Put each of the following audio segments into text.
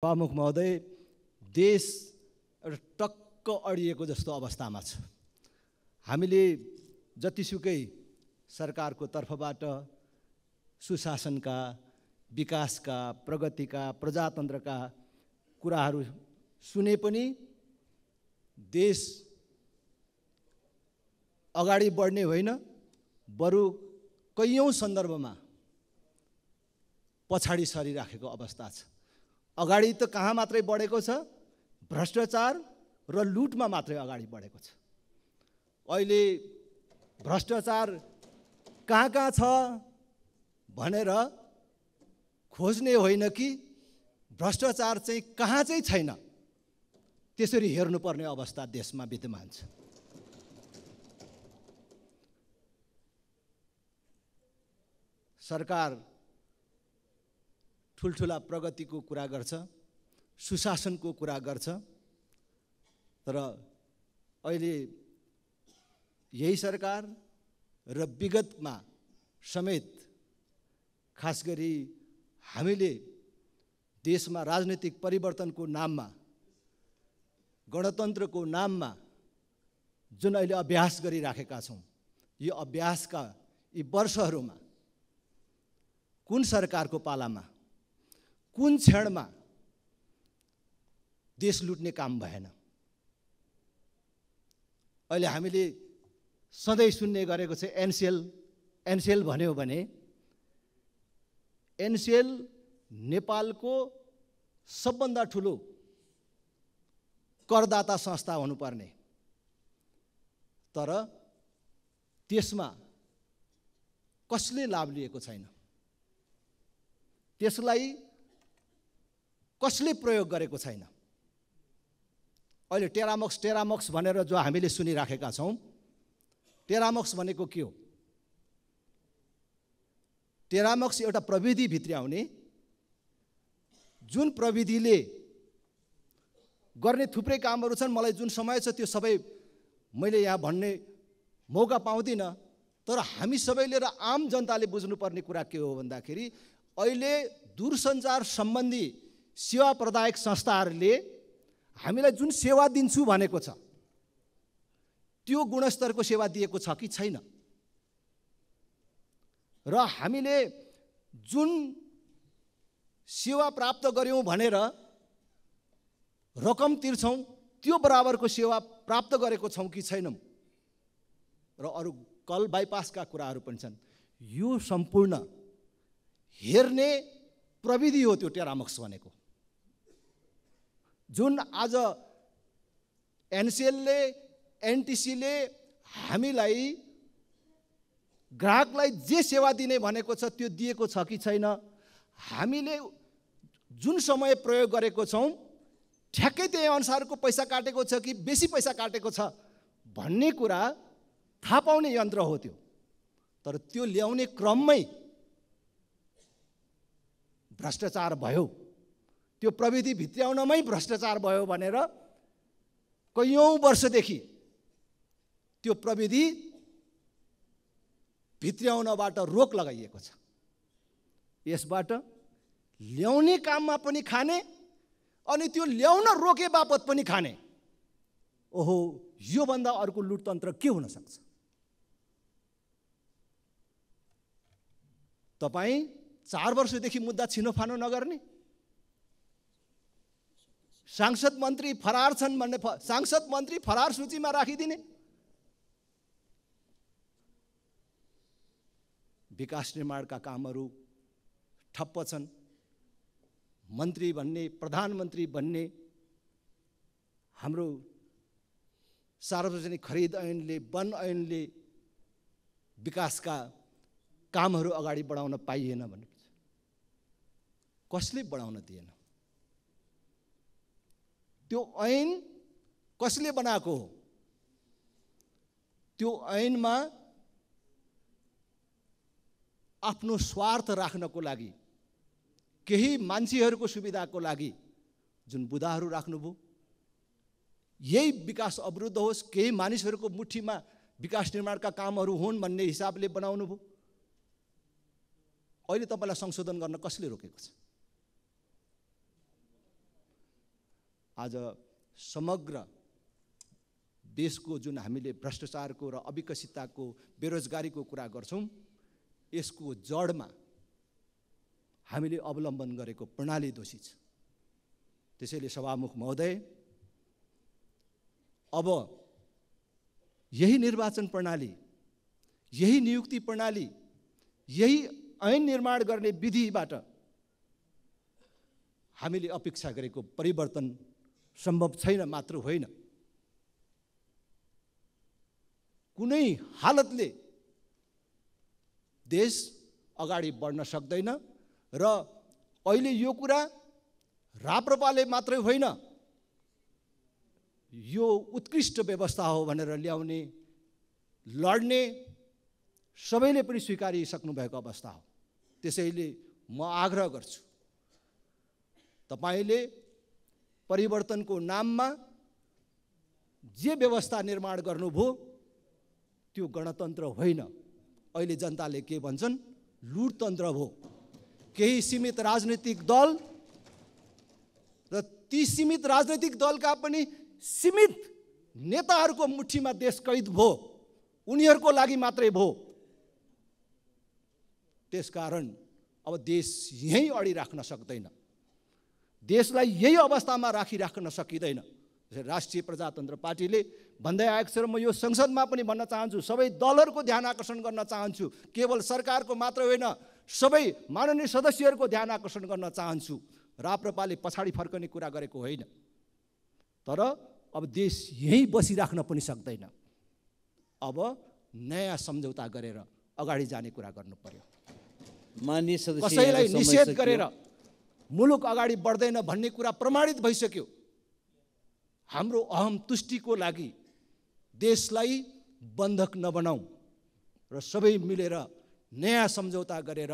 प्रमुख महोदय देश एउटा टक्क अडिएको जस्तो अवस्थामा छ हामीले जतिसुकै सरकारको तर्फबाट सुशासनका विकासका प्रगतिका प्रजातन्त्रका कुराहरू सुने पनि देश अगाडि बढ्ने होइन बरु कैयौँ सन्दर्भमा पछाडि सरिराखेको अवस्था छ अगाडि त कहाँ मात्रै बढेको छ भ्रष्टाचार र लुटमा मात्रै अगाडि बढेको छ अहिले भ्रष्टाचार कहाँ कहाँ छ भनेर खोज्ने होइन कि भ्रष्टाचार चाहिँ कहाँ चाहिँ छैन त्यसरी हेर्नुपर्ने अवस्था देशमा विद्यमान छ सरकार ठुल्ठुला प्रगतिको कुरा गर्छ सुशासनको कुरा गर्छ तर अहिले यही सरकार र विगतमा समेत खास गरी हामीले देशमा राजनैतिक परिवर्तनको नाममा गणतन्त्रको नाममा जुन अहिले अभ्यास गरिराखेका छौँ यो अभ्यासका यी वर्षहरूमा कुन सरकारको पालामा कुन क्षणमा देश लुट्ने काम भएन अहिले हामीले सधैँ सुन्ने गरेको छ एनसिएल एनसिएल भन्यो भने एनसिएल नेपालको सबभन्दा ठुलो करदाता संस्था हुनुपर्ने तर त्यसमा कसले लाभ लिएको छैन त्यसलाई कसले प्रयोग गरेको छैन अहिले टेरामक्स टेरामक्स भनेर जो हामीले सुनिराखेका छौँ टेरामक्स भनेको के हो टेरामक्स एउटा प्रविधि भित्र आउने जुन प्रविधिले गर्ने थुप्रै कामहरू छन् मलाई जुन समय छ त्यो सबै मैले यहाँ भन्ने मौका पाउँदिनँ तर हामी सबैले र आम जनताले बुझ्नुपर्ने कुरा के हो भन्दाखेरि अहिले दूरसञ्चार सम्बन्धी सेवा प्रदायक संस्थाहरूले हामीलाई जुन सेवा दिन्छु भनेको छ त्यो गुणस्तरको सेवा दिएको छ कि छैन र हामीले जुन सेवा प्राप्त गऱ्यौँ भनेर रकम तिर्छौँ त्यो बराबरको सेवा प्राप्त गरेको छौँ कि छैनौँ र अरू कल बाइपासका कुराहरू पनि छन् यो सम्पूर्ण हेर्ने प्रविधि हो त्यो टेरामक्स भनेको जुन आज एनसिएलले एनटिसीले हामीलाई ग्राहकलाई जे सेवा दिने भनेको छ त्यो दिएको छ कि छैन हामीले जुन समय प्रयोग गरेको छौँ ठ्याक्कै त्यही अनुसारको पैसा काटेको छ कि बेसी पैसा काटेको छ भन्ने कुरा थाहा पाउने यन्त्र हो त्यो तर त्यो ल्याउने क्रममै भ्रष्टाचार भयो त्यो प्रविधि भित्राउनमै भ्रष्टाचार भयो भनेर कैयौँ वर्षदेखि त्यो प्रविधि भित्राउनबाट रोक लगाइएको छ यसबाट ल्याउने काममा पनि खाने अनि त्यो ल्याउन रोके बापत पनि खाने ओहो योभन्दा अर्को लुटतन्त्र के हुनसक्छ तपाईँ चार वर्षदेखि मुद्दा छिनोफानो नगर्ने सांसद मन्त्री फरार छन् भन्ने सांसद मन्त्री फरार सूचीमा राखिदिने विकास निर्माणका कामहरू ठप्प छन् मन्त्री भन्ने प्रधानमन्त्री भन्ने हाम्रो सार्वजनिक खरिद ऐनले वन ऐनले विकासका कामहरू अगाडि बढाउन पाइएन भन्नुपर्छ कसले बढाउन दिएन त्यो ऐन कसले बनाएको हो त्यो ऐनमा आफ्नो स्वार्थ राख्नको लागि केही मान्छेहरूको सुविधाको लागि जुन बुधाहरू राख्नुभयो यही विकास अवरुद्ध होस् केही मानिसहरूको मुठीमा विकास निर्माणका कामहरू हुन् भन्ने हिसाबले बनाउनु भयो अहिले तपाईँलाई संशोधन गर्न कसले रोकेको छ आज समग्र देशको जुन हामीले भ्रष्टाचारको र अविकसितताको बेरोजगारीको कुरा गर्छौँ यसको जडमा हामीले अवलम्बन गरेको प्रणाली दोषी छ त्यसैले सभामुख महोदय अब यही निर्वाचन प्रणाली यही नियुक्ति प्रणाली यही ऐन निर्माण गर्ने विधिबाट हामीले अपेक्षा गरेको परिवर्तन सम्भव छैन मात्र होइन कुनै हालतले देश अगाडि बढ्न सक्दैन र अहिले यो कुरा राप्रपाले मात्रै होइन यो उत्कृष्ट व्यवस्था हो भनेर ल्याउने लड्ने सबैले पनि स्वीकारिसक्नुभएको अवस्था हो त्यसैले म आग्रह गर्छु तपाईँले परिवर्तनको नाममा जे व्यवस्था निर्माण गर्नुभयो त्यो गणतन्त्र होइन अहिले जनताले के भन्छन् लुटतन्त्र भयो केही सीमित राजनैतिक दल र ती सीमित राजनैतिक दलका पनि सीमित नेताहरूको मुठीमा देश कैद भयो उनीहरूको लागि मात्रै भयो त्यसकारण अब देश यहीँ अडिराख्न सक्दैन देशलाई यही अवस्थामा राखिराख्न सकिँदैन राष्ट्रिय प्रजातन्त्र पार्टीले भन्दै आएको छ र म यो संसदमा पनि भन्न चाहन्छु सबै दलहरूको ध्यान आकर्षण गर्न चाहन्छु केवल सरकारको मात्र होइन सबै माननीय सदस्यहरूको ध्यान आकर्षण गर्न चाहन्छु राप्रपाले पछाडि फर्कने कुरा गरेको होइन तर अब देश यहीँ बसिराख्न पनि सक्दैन अब नयाँ सम्झौता गरेर अगाडि जाने कुरा गर्नु पर्यो मान्य कसैलाई निषेध गरेर मुलुक अगाडि बढ्दैन भन्ने कुरा प्रमाणित भइसक्यो हाम्रो अहम तुष्टिको लागि देशलाई बन्धक नबनाऊ र सबै मिलेर नयाँ सम्झौता गरेर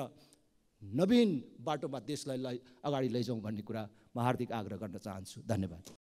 नवीन बाटोमा देशलाई अगाडि लैजाउँ भन्ने कुरा म हार्दिक आग्रह गर्न चाहन्छु धन्यवाद